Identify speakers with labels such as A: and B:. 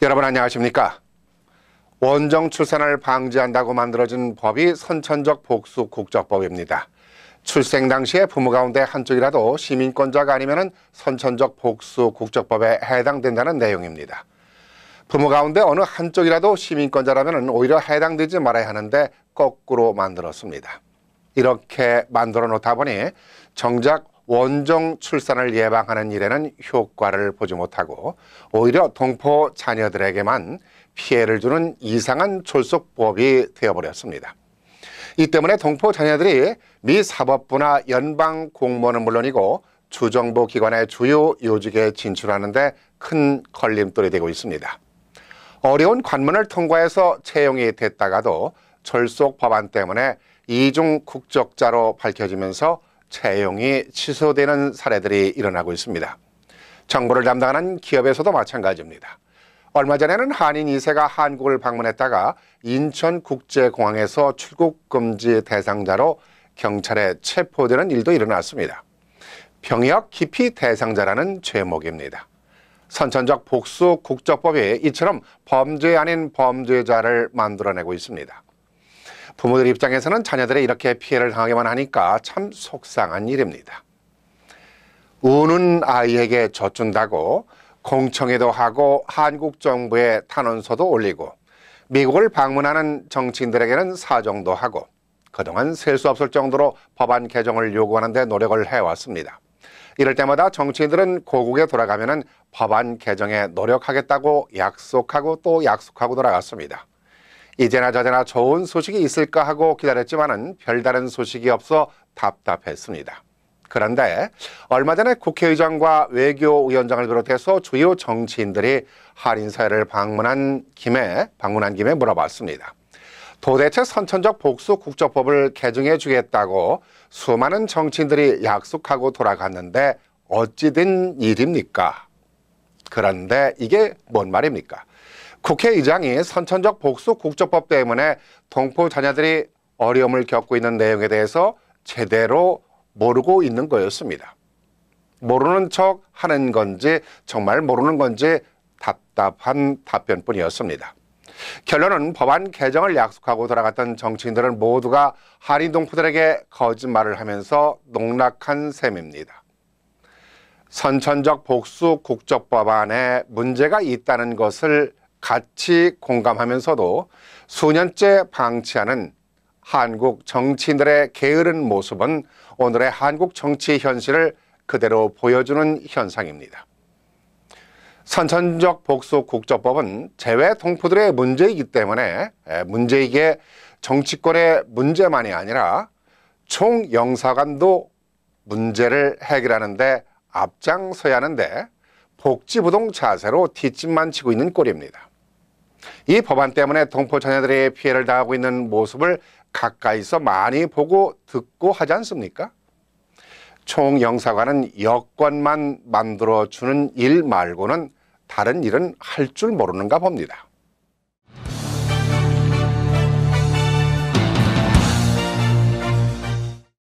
A: 여러분 안녕하십니까? 원정 출산을 방지한다고 만들어진 법이 선천적 복수 국적법입니다. 출생 당시에 부모 가운데 한쪽이라도 시민권자가 아니면 선천적 복수 국적법에 해당된다는 내용입니다. 부모 가운데 어느 한쪽이라도 시민권자라면 오히려 해당되지 말아야 하는데 거꾸로 만들었습니다. 이렇게 만들어 놓다 보니 정작 원정 출산을 예방하는 일에는 효과를 보지 못하고 오히려 동포 자녀들에게만 피해를 주는 이상한 졸속법이 되어버렸습니다. 이 때문에 동포 자녀들이 미 사법부나 연방 공무원은 물론이고 주정부 기관의 주요 요직에 진출하는데 큰 걸림돌이 되고 있습니다. 어려운 관문을 통과해서 채용이 됐다가도 졸속 법안 때문에 이중 국적자로 밝혀지면서 채용이 취소되는 사례들이 일어나고 있습니다. 정보를 담당하는 기업에서도 마찬가지입니다. 얼마 전에는 한인 2세가 한국을 방문했다가 인천국제공항에서 출국금지 대상자로 경찰에 체포되는 일도 일어났습니다. 병역 기피 대상자라는 죄목입니다. 선천적 복수 국적법이 이처럼 범죄 아닌 범죄자를 만들어내고 있습니다. 부모들 입장에서는 자녀들의 이렇게 피해를 당하기만 하니까 참 속상한 일입니다. 우는 아이에게 젖준다고 공청회도 하고 한국 정부에 탄원서도 올리고 미국을 방문하는 정치인들에게는 사정도 하고 그동안 셀 수 없을 정도로 법안 개정을 요구하는 데 노력을 해왔습니다. 이럴 때마다 정치인들은 고국에 돌아가면 법안 개정에 노력하겠다고 약속하고 또 약속하고 돌아갔습니다. 이제나 저제나 좋은 소식이 있을까 하고 기다렸지만은 별다른 소식이 없어 답답했습니다. 그런데 얼마 전에 국회의장과 외교위원장을 비롯해서 주요 정치인들이 할인 사회를 방문한 김에 방문한 김에 물어봤습니다. 도대체 선천적 복수 국적법을 개정해 주겠다고 수많은 정치인들이 약속하고 돌아갔는데 어찌 된 일입니까? 그런데 이게 뭔 말입니까? 국회의장이 선천적 복수 국적법 때문에 동포 자녀들이 어려움을 겪고 있는 내용에 대해서 제대로 모르고 있는 거였습니다. 모르는 척 하는 건지 정말 모르는 건지 답답한 답변뿐이었습니다. 결론은 법안 개정을 약속하고 돌아갔던 정치인들은 모두가 한인 동포들에게 거짓말을 하면서 농락한 셈입니다. 선천적 복수 국적법안에 문제가 있다는 것을 같이 공감하면서도 수년째 방치하는 한국 정치인들의 게으른 모습은 오늘의 한국 정치 현실을 그대로 보여주는 현상입니다. 선천적 복수 국적법은 재외 동포들의 문제이기 때문에 문제이게 정치권의 문제만이 아니라 총영사관도 문제를 해결하는데 앞장서야 하는데 복지부동 자세로 뒷짐만 치고 있는 꼴입니다. 이 법안 때문에 동포 자녀들의 피해를 당하고 있는 모습을 가까이서 많이 보고 듣고 하지 않습니까? 총영사관은 여권만 만들어주는 일 말고는 다른 일은 할 줄 모르는가 봅니다.